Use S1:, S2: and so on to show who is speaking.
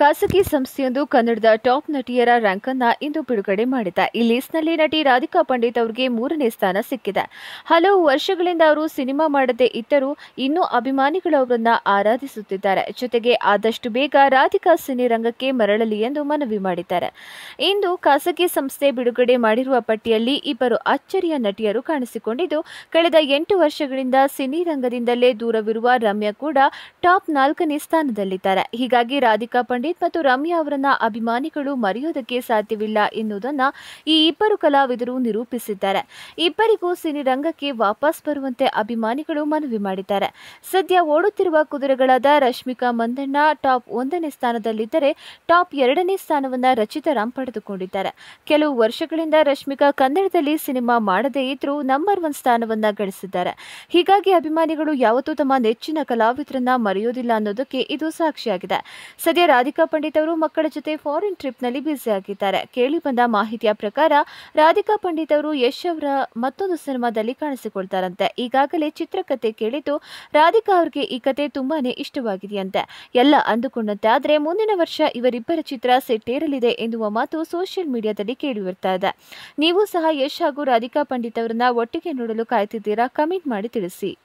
S1: ಖಾಸಗಿ ಸಂಸ್ಥೆಯೊಂದು ಕನ್ನಡದ ಟಾಪ್ ನಟಿಯರ ರ್ಯಾಂಕ್ ಅನ್ನ ಇಂದು ಬಿಡುಗಡೆ ಮಾಡಿದೆ ಈ ಲಿಸ್ಟ್ ನಟಿ ರಾಧಿಕಾ ಪಂಡಿತ್ ಅವರಿಗೆ ಮೂರನೇ ಸ್ಥಾನ ಸಿಕ್ಕಿದೆ ಹಲವು ವರ್ಷಗಳಿಂದ ಅವರು ಸಿನಿಮಾ ಮಾಡದೇ ಇದ್ದರೂ ಇನ್ನೂ ಅಭಿಮಾನಿಗಳು ಅವರನ್ನ ಆರಾಧಿಸುತ್ತಿದ್ದಾರೆ ಜೊತೆಗೆ ಆದಷ್ಟು ಬೇಗ ರಾಧಿಕಾ ಸಿನಿರಂಗಕ್ಕೆ ಮರಳಲಿ ಎಂದು ಮನವಿ ಮಾಡಿದ್ದಾರೆ ಇಂದು ಖಾಸಗಿ ಸಂಸ್ಥೆ ಬಿಡುಗಡೆ ಮಾಡಿರುವ ಪಟ್ಟಿಯಲ್ಲಿ ಇಬ್ಬರು ಅಚ್ಚರಿಯ ನಟಿಯರು ಕಾಣಿಸಿಕೊಂಡಿದ್ದು ಕಳೆದ ಎಂಟು ವರ್ಷಗಳಿಂದ ಸಿನಿರಂಗದಿಂದಲೇ ದೂರವಿರುವ ರಮ್ಯಾ ಕೂಡ ಟಾಪ್ ನಾಲ್ಕನೇ ಸ್ಥಾನದಲ್ಲಿದ್ದಾರೆ ಹೀಗಾಗಿ ರಾಧಿಕಾ ಪಂಡಿತ್ ಪಂಡಿತ್ ಮತ್ತು ರಮ್ಯಾ ಅವರನ್ನ ಅಭಿಮಾನಿಗಳು ಮರೆಯೋದಕ್ಕೆ ಸಾಧ್ಯವಿಲ್ಲ ಎನ್ನುವುದನ್ನ ಈ ಇಬ್ಬರು ಕಲಾವಿದರು ನಿರೂಪಿಸಿದ್ದಾರೆ ಇಬ್ಬರಿಗೂ ಸಿನಿರಂಗಕ್ಕೆ ವಾಪಸ್ ಬರುವಂತೆ ಅಭಿಮಾನಿಗಳು ಮನವಿ ಮಾಡಿದ್ದಾರೆ ಸದ್ಯ ಓಡುತ್ತಿರುವ ಕುದುರೆಗಳಾದ ರಶ್ಮಿಕಾ ಮಂದಣ್ಣ ಟಾಪ್ ಒಂದನೇ ಸ್ಥಾನದಲ್ಲಿದ್ದರೆ ಟಾಪ್ ಎರಡನೇ ಸ್ಥಾನವನ್ನ ರಚಿತಾ ರಾಮ್ ಪಡೆದುಕೊಂಡಿದ್ದಾರೆ ಕೆಲವು ವರ್ಷಗಳಿಂದ ರಶ್ಮಿಕಾ ಕನ್ನಡದಲ್ಲಿ ಸಿನಿಮಾ ಮಾಡದೇ ಇದ್ರೂ ನಂಬರ್ ಒನ್ ಸ್ಥಾನವನ್ನ ಗಳಿಸಿದ್ದಾರೆ ಹೀಗಾಗಿ ಅಭಿಮಾನಿಗಳು ಯಾವತ್ತೂ ತಮ್ಮ ನೆಚ್ಚಿನ ಕಲಾವಿದರನ್ನ ಮರೆಯೋದಿಲ್ಲ ಅನ್ನೋದಕ್ಕೆ ಇದು ಸಾಕ್ಷಿಯಾಗಿದೆ ಸದ್ಯ ರಾಧಿಕಾ ರಾಧಿಕಾ ಪಂಡಿತ್ ಅವರು ಮಕ್ಕಳ ಜೊತೆ ಫಾರಿನ್ ಟ್ರಿಪ್ನಲ್ಲಿ ಬ್ಯುಸಿ ಆಗಿದ್ದಾರೆ ಕೇಳಿ ಬಂದ ಮಾಹಿತಿಯ ಪ್ರಕಾರ ರಾಧಿಕಾ ಪಂಡಿತ್ ಅವರು ಯಶ್ ಅವರ ಮತ್ತೊಂದು ಸಿನಿಮಾದಲ್ಲಿ ಕಾಣಿಸಿಕೊಳ್ತಾರಂತೆ ಈಗಾಗಲೇ ಚಿತ್ರಕಥೆ ಕೇಳಿದ್ದು ರಾಧಿಕಾ ಅವರಿಗೆ ಈ ಕತೆ ತುಂಬಾನೇ ಇಷ್ಟವಾಗಿದೆಯಂತೆ ಎಲ್ಲ ಅಂದುಕೊಂಡಂತೆ ಆದರೆ ಮುಂದಿನ ವರ್ಷ ಇವರಿಬ್ಬರ ಚಿತ್ರ ಸೆಟ್ ಏರಲಿದೆ ಎನ್ನುವ ಮಾತು ಸೋಷಿಯಲ್ ಮೀಡಿಯಾದಲ್ಲಿ ಕೇಳಿ ಬರ್ತಾ ಇದೆ ನೀವು ಸಹ ಯಶ್ ಹಾಗೂ ರಾಧಿಕಾ ಪಂಡಿತ್ ಅವರನ್ನ ಒಟ್ಟಿಗೆ ನೋಡಲು ಕಾಯ್ತಿದ್ದೀರಾ ಕಮೆಂಟ್ ಮಾಡಿ ತಿಳಿಸಿ